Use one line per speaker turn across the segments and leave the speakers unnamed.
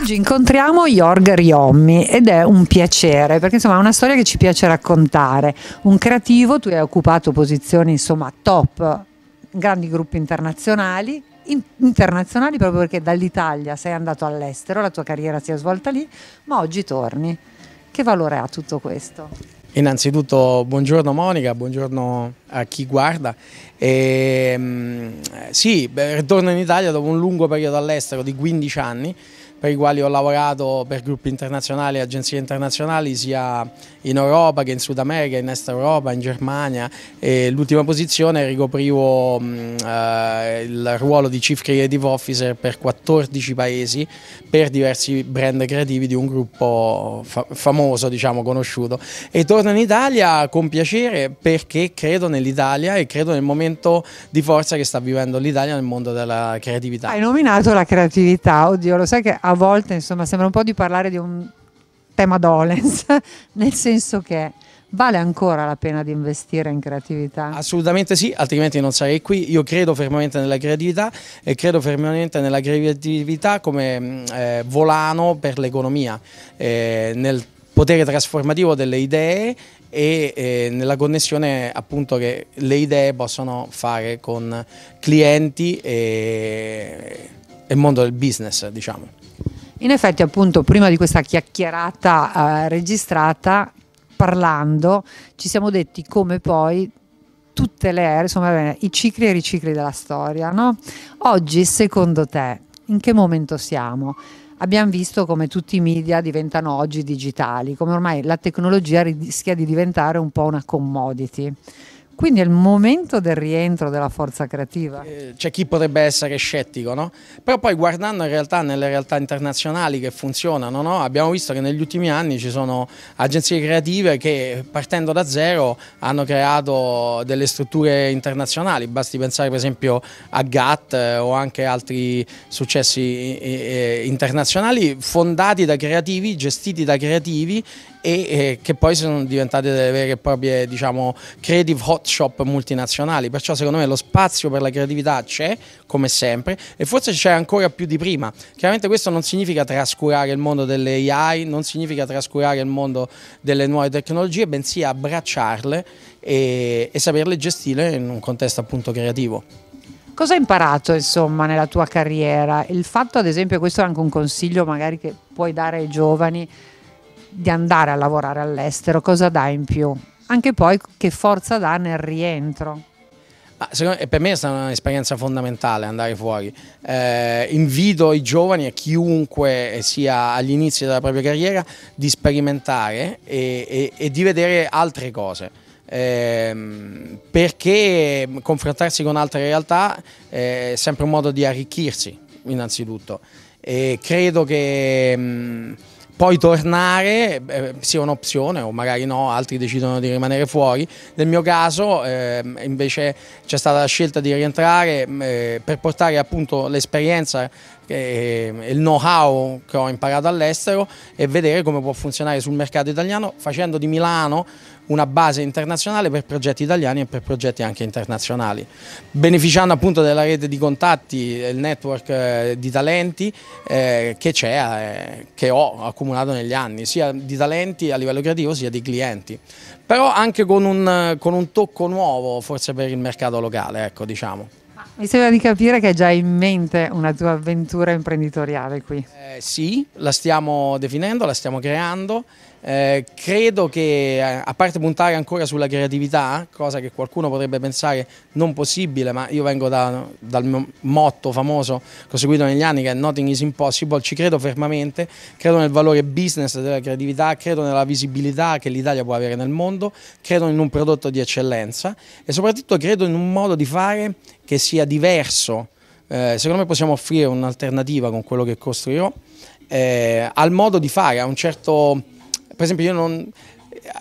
Oggi incontriamo Jorg Riommi ed è un piacere perché insomma è una storia che ci piace raccontare. Un creativo, tu hai occupato posizioni insomma top, grandi gruppi internazionali, internazionali proprio perché dall'Italia sei andato all'estero, la tua carriera si è svolta lì, ma oggi torni. Che valore ha tutto questo?
Innanzitutto buongiorno Monica, buongiorno a chi guarda. E, ehm, sì, ritorno in Italia dopo un lungo periodo all'estero di 15 anni per i quali ho lavorato per gruppi internazionali e agenzie internazionali sia in Europa che in Sud America, in Est Europa, in Germania e l'ultima posizione ricoprivo mm, eh, il ruolo di Chief Creative Officer per 14 paesi per diversi brand creativi di un gruppo fa famoso, diciamo conosciuto e torno in Italia con piacere perché credo nell'Italia e credo nel momento di forza che sta vivendo l'Italia nel mondo della creatività. Hai
nominato la creatività, oddio lo sai che a volte insomma sembra un po' di parlare di un tema dolens, nel senso che vale ancora la pena di investire in creatività?
Assolutamente sì, altrimenti non sarei qui. Io credo fermamente nella creatività e credo fermamente nella creatività come mm, eh, volano per l'economia, eh, nel potere trasformativo delle idee e eh, nella connessione appunto che le idee possono fare con clienti e, e mondo del business, diciamo.
In effetti, appunto, prima di questa chiacchierata eh, registrata, parlando, ci siamo detti come poi tutte le ere, insomma, i cicli e i ricicli della storia, no? Oggi, secondo te, in che momento siamo? Abbiamo visto come tutti i media diventano oggi digitali, come ormai la tecnologia rischia di diventare un po' una commodity. Quindi è il momento del rientro della forza creativa. Eh,
c'è chi potrebbe essere scettico, no? Però poi guardando in realtà nelle realtà internazionali che funzionano, no? abbiamo visto che negli ultimi anni ci sono agenzie creative che partendo da zero hanno creato delle strutture internazionali, basti pensare per esempio a GATT eh, o anche altri successi eh, internazionali fondati da creativi, gestiti da creativi e eh, che poi sono diventate delle vere e proprie diciamo, creative hot shop multinazionali, perciò secondo me lo spazio per la creatività c'è come sempre e forse c'è ancora più di prima. Chiaramente questo non significa trascurare il mondo delle AI, non significa trascurare il mondo delle nuove tecnologie, bensì abbracciarle e, e saperle gestire in un contesto appunto creativo.
Cosa hai imparato insomma nella tua carriera? Il fatto ad esempio, questo è anche un consiglio magari che puoi dare ai giovani, di andare a lavorare all'estero, cosa dà in più? Anche poi che forza dà nel rientro?
Me, per me è stata un'esperienza fondamentale andare fuori. Eh, invito i giovani e chiunque sia agli inizi della propria carriera di sperimentare e, e, e di vedere altre cose. Eh, perché confrontarsi con altre realtà eh, è sempre un modo di arricchirsi innanzitutto e credo che mh, mm, poi tornare eh, sia un'opzione o magari no, altri decidono di rimanere fuori. Nel mio caso eh, invece c'è stata la scelta di rientrare mm, eh, per portare appunto l'esperienza eh, il know-how che ho imparato all'estero e vedere come può funzionare sul mercato italiano facendo di Milano una base internazionale per progetti italiani e per progetti anche internazionali, beneficiando appunto della rete di contatti, il network eh, di talenti eh, che c'è, eh, che ho accumulato negli anni, sia di talenti a livello creativo sia di clienti, però anche con un, con un tocco nuovo forse per il mercato locale, ecco diciamo.
Mi sembra di capire che hai già in mente una tua avventura imprenditoriale qui. Eh, sì, la
stiamo definendo, la stiamo creando eh, credo che, eh, a parte puntare ancora sulla creatività, cosa che qualcuno potrebbe pensare non possibile, ma io vengo da, dal motto famoso che ho seguito negli anni che è Nothing is impossible, ci credo fermamente, credo nel valore business della creatività, credo nella visibilità che l'Italia può avere nel mondo, credo in un prodotto di eccellenza e soprattutto credo in un modo di fare che sia diverso. Eh, secondo me possiamo offrire un'alternativa con quello che costruirò eh, al modo di fare, a un certo per esempio io non,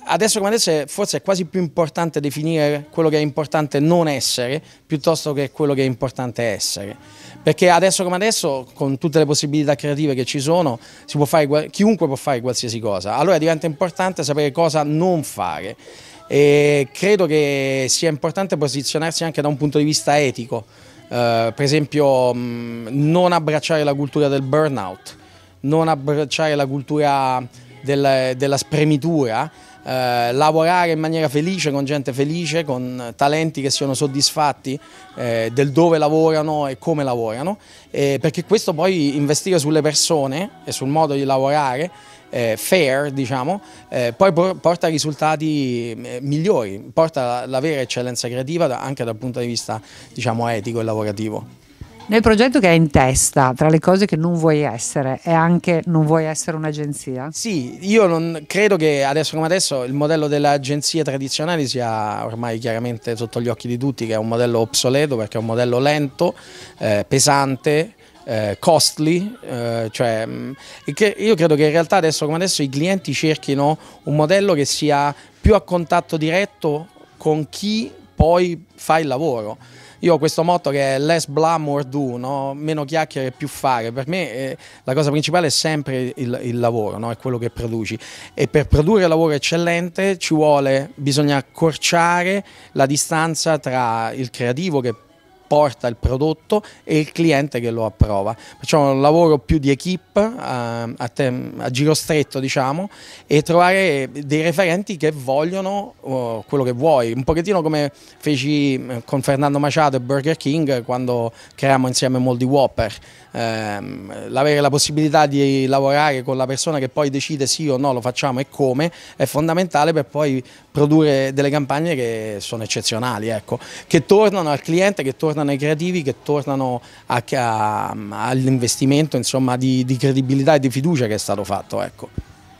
adesso come adesso forse è quasi più importante definire quello che è importante non essere piuttosto che quello che è importante essere perché adesso come adesso con tutte le possibilità creative che ci sono può fare, chiunque può fare qualsiasi cosa allora diventa importante sapere cosa non fare e credo che sia importante posizionarsi anche da un punto di vista etico eh, per esempio mh, mm, non abbracciare la cultura del burnout non abbracciare la cultura della, della spremitura, eh, lavorare in maniera felice, con gente felice, con talenti che siano soddisfatti eh, del dove lavorano e come lavorano, eh, perché questo poi investire sulle persone e sul modo di lavorare eh, fair, diciamo, eh, poi porta risultati eh, migliori, porta la vera eccellenza creativa da, anche dal punto di vista diciamo, etico e lavorativo.
Nel progetto che hai in testa, tra le cose che non vuoi essere, è anche non vuoi essere un'agenzia? Sì,
io non credo che adesso come adesso il modello dell'agenzia tradizionale sia ormai chiaramente sotto gli occhi di tutti, che è un modello obsoleto perché è un modello lento, eh, pesante, eh, costly, eh, cioè, mh, io credo che in realtà adesso come adesso i clienti cerchino un modello che sia più a contatto diretto con chi poi fa il lavoro. Io ho questo motto che è less blah more do, no? meno chiacchiere più fare. Per me eh, la cosa principale è sempre il, il lavoro, no? è quello che produci. E per produrre lavoro eccellente ci vuole, bisogna accorciare la distanza tra il creativo che porta il prodotto e il cliente che lo approva. Facciamo un lavoro più di equip ehm, a, a, a, giro stretto diciamo e trovare dei referenti che vogliono uh, quello che vuoi, un pochettino come feci ehm, con Fernando Maciato e Burger King quando creiamo insieme Moldy Whopper, ehm, l'avere la possibilità di lavorare con la persona che poi decide sì o no lo facciamo e come è fondamentale per poi produrre delle campagne che sono eccezionali, ecco, che tornano al cliente, che tornano tornano ai creativi, che tornano all'investimento di, di, credibilità e di fiducia che è stato fatto. Ecco.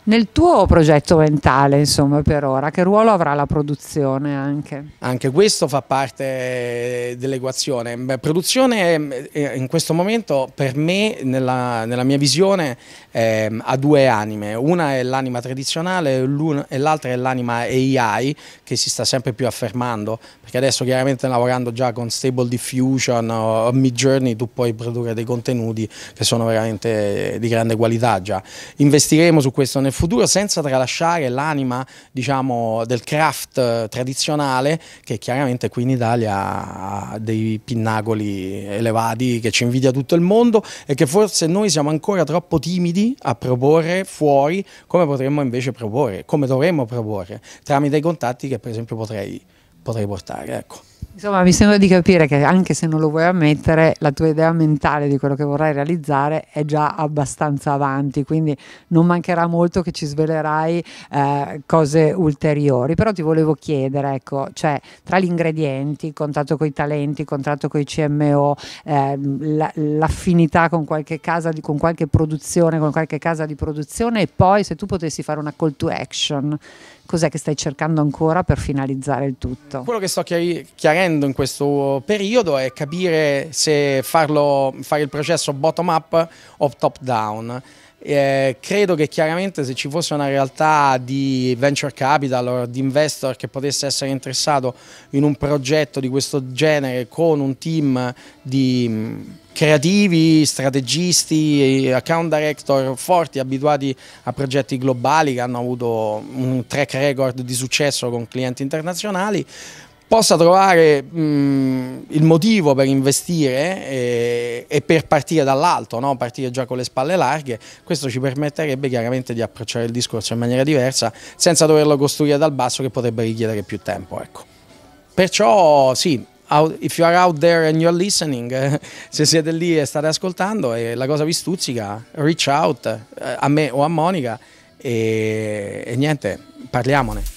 Nel tuo progetto mentale, insomma, per ora, che ruolo avrà la produzione anche?
Anche questo fa parte dell'equazione. produzione eh, in questo momento per me, nella, nella mia visione, eh, ha due anime. Una è l'anima tradizionale e l'altra è l'anima AI che si sta sempre più affermando, perché adesso chiaramente lavorando già con Stable Diffusion o Mid Journey tu puoi produrre dei contenuti che sono veramente eh, di grande qualità già. Investiremo su questo nel futuro senza tralasciare l'anima diciamo, del craft eh, tradizionale che chiaramente qui in Italia ha dei pinnacoli elevati che ci invidia tutto il mondo e che forse noi siamo ancora troppo timidi a proporre fuori come potremmo invece proporre, come dovremmo proporre tramite i contatti che per esempio potrei, potrei portare. Ecco.
Insomma, mi sembra di capire che anche se non lo vuoi ammettere, la tua idea mentale di quello che vorrai realizzare è già abbastanza avanti, quindi non mancherà molto che ci svelerai eh, cose ulteriori. Però ti volevo chiedere, ecco, cioè tra gli ingredienti, contatto con i talenti, contatto con i CMO, eh, l'affinità con qualche casa, di, con qualche produzione, con qualche casa di produzione e poi se tu potessi fare una call to action cos'è che stai cercando ancora per finalizzare il tutto? Quello che
sto chiarendo in questo periodo è capire se farlo, fare il processo bottom up o top down. Eh, credo che chiaramente se ci fosse una realtà di venture capital o di investor che potesse essere interessato in un progetto di questo genere con un team di mm, creativi, strategisti, eh, account director forti, abituati a progetti globali che hanno avuto un track record di successo con clienti internazionali, possa trovare mh, il motivo per investire e, eh, e per partire dall'alto, no? partire già con le spalle larghe, questo ci permetterebbe chiaramente di approcciare il discorso in maniera diversa senza doverlo costruire dal basso che potrebbe richiedere più tempo. Ecco. Perciò sì, out, if you are out there and you are listening, se siete lì e state ascoltando e eh, la cosa vi stuzzica, reach out eh, a me o a Monica e, e niente, parliamone.